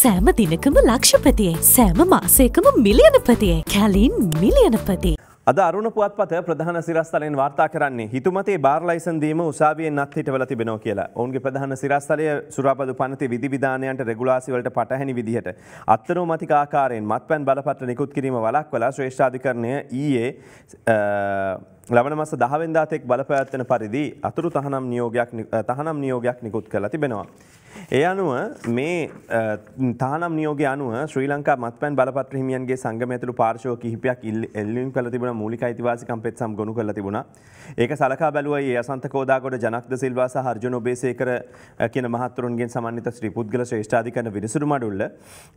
සෑම දිනකම ලක්ෂපතියේ සෑම මාසයකම මිලියනපතියේ කැලින් මිලියනපති. අද අරුණ පුවත්පත ප්‍රධාන සිරස්තලයෙන් වාර්තා කරන්නේ හිතුමතේ බාර් ලයිසන් දීම උසාවියෙන් අත් හිටවල තිබෙනවා කියලා. ඔවුන්ගේ ප්‍රධාන සිරස්තලය සුරාපදු පනති විධිවිධානයන්ට රෙගුලාසි වලට පටහැනි විදිහට අත්නෝමතික ආකාරයෙන් මත්පැන් බලපත්‍ර නිකුත් කිරීම වළක්වලා ශ්‍රේෂ්ඨාධිකරණය ඊයේ ලබන මස දහවෙන්දාතෙක් බලපැත්වන පරිදි අතුරු තහනම් නියෝගයක් තහනම් නියෝගයක් නිකුත් කළ තිබෙනවා. ඒ අනුව මේ තානම් නියෝග අනුව ශ්‍රී ලංකා මත්පැන් බලපත්‍ර හිමියන්ගේ සංගමඇතුළු පාර්ශව කිහිපයක් එල්ලම් කල තිබුණ මූලික අයිතිවාසිකම් පෙත්සම් ගොුණු කළ තිබුණ ඒක සලකා බැලුව ඒ අසන්තකෝදාකොට ජනක්ද සිල්වාස හර්ජන ඔබේසේකර කියන මහතුරුන්ගේ සමන්ත ශ්‍රී පුද්ගල ශ්‍රේෂ්ඨාධිකන විනිසුරු මඩුල්ල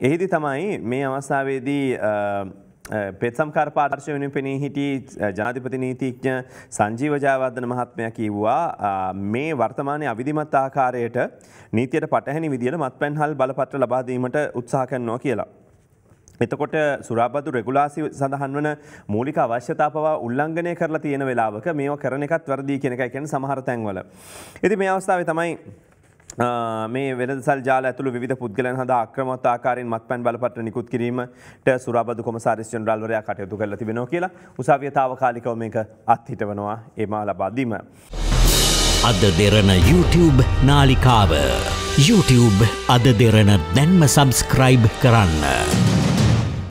එහිදි තමයි මේ අවස්ථාවේදී පෙත් සම්කාර පාර්ශ වෙන පෙනී හිටි ජනාධිපති නීතිඥ සංජීවජාවර්ධන මහත්මය කිව්වා මේ වර්තමානය අවිධිමත් ආකාරයට නීතියට පටහැනි විදිල මත් පැන්හල් බලපත්‍ර ලබාදීමට උත්සාහ කරනවා කියලා. එතකොට සුරාබදු රෙගුලාසි සඳහන් වන මූලික අවශ්‍යතාපව උල්ලංඝනය කරලා තියෙන වෙලාවක මේවා කරන එකත් වැරදි කියන එකයි කියන්නේ සමහර තැන්වල. ඉතින් මේ අවස්ථාවේ තමයි මේ වෙනදසල් ජාල ඇතුළු විධ පුද්ගලන් හඳ අක්‍රමත් ආකාරෙන් මත් පැන් බලපට නිකුත් කිරීමට සුරබද කොමසාරිස් ජනරල්වරයා කටයුතු කරලා තිබෙනවා කියලා උසාවියතාව කාලිකව මේක අත්හිටවනවා ඒමා ලබාදීම. අද දෙරන YouTube නාලිකාව. YouTube අද දෙරන දැන්ම සබස්ක්‍රයිබ් කරන්න.